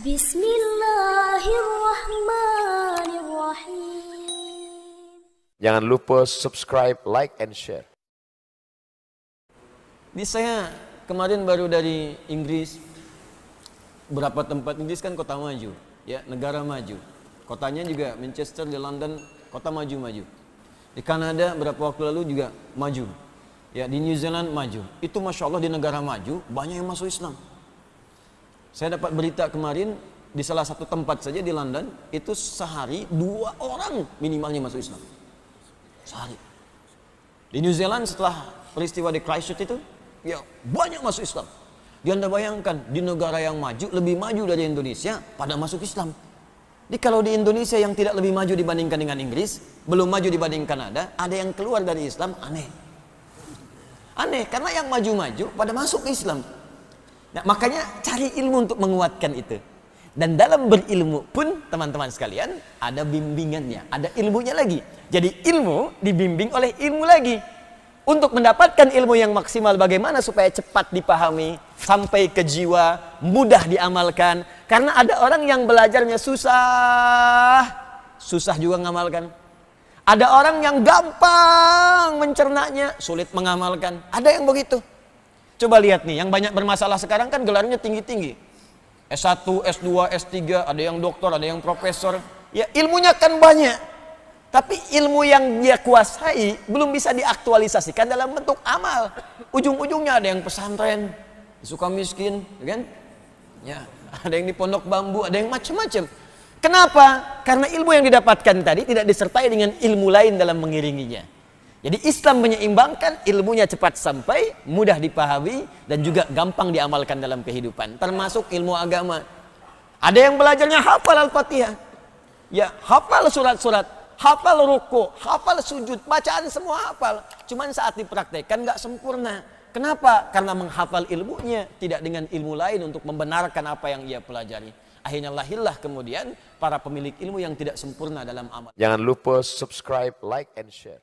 Bismillahirrahmanirrahim. Jangan lupa subscribe, like, and share. Ini saya kemarin baru dari Inggris. Berapa tempat Inggris kan kota maju, ya negara maju. Kotanya juga Manchester, di London, kota maju-maju. Di Kanada berapa waktu lalu juga maju. Ya di New Zealand maju. Itu masya Allah di negara maju banyak yang masuk Islam. Saya dapat berita kemarin di salah satu tempat saja di London itu sehari dua orang minimalnya masuk Islam. Sehari. Di New Zealand setelah peristiwa di Christchurch itu ya banyak masuk Islam. Di Anda bayangkan di negara yang maju lebih maju dari Indonesia pada masuk Islam. Jadi kalau di Indonesia yang tidak lebih maju dibandingkan dengan Inggris, belum maju dibandingkan Kanada, ada yang keluar dari Islam aneh. Aneh karena yang maju-maju pada masuk Islam. Nah, makanya cari ilmu untuk menguatkan itu. Dan dalam berilmu pun teman-teman sekalian ada bimbingannya, ada ilmunya lagi. Jadi ilmu dibimbing oleh ilmu lagi. Untuk mendapatkan ilmu yang maksimal bagaimana supaya cepat dipahami, sampai ke jiwa, mudah diamalkan. Karena ada orang yang belajarnya susah, susah juga ngamalkan. Ada orang yang gampang mencernanya, sulit mengamalkan. Ada yang begitu. Coba lihat nih, yang banyak bermasalah sekarang kan gelarnya tinggi-tinggi. S1, S2, S3, ada yang doktor, ada yang profesor. Ya, ilmunya kan banyak. Tapi ilmu yang dia kuasai belum bisa diaktualisasikan dalam bentuk amal. Ujung-ujungnya ada yang pesantren, suka miskin, ya kan? Ya, ada yang di pondok bambu, ada yang macam-macam. Kenapa? Karena ilmu yang didapatkan tadi tidak disertai dengan ilmu lain dalam mengiringinya. Jadi Islam menyeimbangkan ilmunya cepat sampai, mudah dipahami dan juga gampang diamalkan dalam kehidupan, termasuk ilmu agama. Ada yang belajarnya hafal Al-Fatihah. Ya, hafal surat-surat, hafal ruku, hafal sujud, bacaan semua hafal. Cuman saat dipraktekkan nggak sempurna. Kenapa? Karena menghafal ilmunya tidak dengan ilmu lain untuk membenarkan apa yang ia pelajari. Akhirnya lahirlah kemudian para pemilik ilmu yang tidak sempurna dalam amal. Jangan lupa subscribe, like, and share.